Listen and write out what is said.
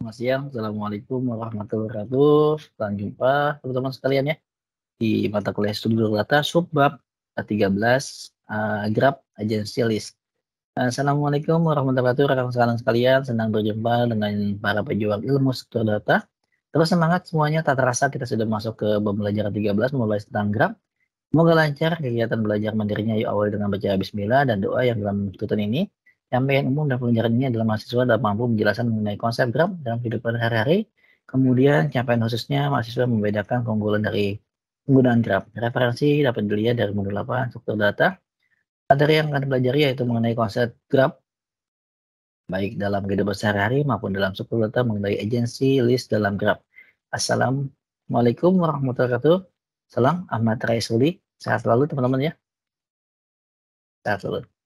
Selamat siang. Assalamualaikum warahmatullahi wabarakatuh. Selamat jumpa teman-teman sekalian ya di mata kuliah studi data subbab 13 uh, eh, Grab Agency List. Eh, Assalamualaikum warahmatullahi wabarakatuh. Rekan-rekan sekalian, senang berjumpa dengan para pejuang ilmu struktur data. Terus semangat semuanya, tak terasa kita sudah masuk ke pembelajaran 13 mulai tentang Grab. Semoga lancar kegiatan belajar mandirinya yuk awal dengan baca bismillah dan doa yang dalam tuntutan ini. Penyampaian umum dan pelajaran ini adalah mahasiswa dapat mampu menjelaskan mengenai konsep grab dalam kehidupan sehari-hari. Kemudian, capaian khususnya mahasiswa membedakan keunggulan dari penggunaan grab. Referensi dapat dilihat dari modul 8 struktur data. Materi yang akan dipelajari yaitu mengenai konsep grab, baik dalam kehidupan sehari-hari maupun dalam struktur data mengenai agensi list dalam grab. Assalamualaikum warahmatullahi wabarakatuh. Salam Ahmad Raisuli. Sehat selalu teman-teman ya. Sehat selalu.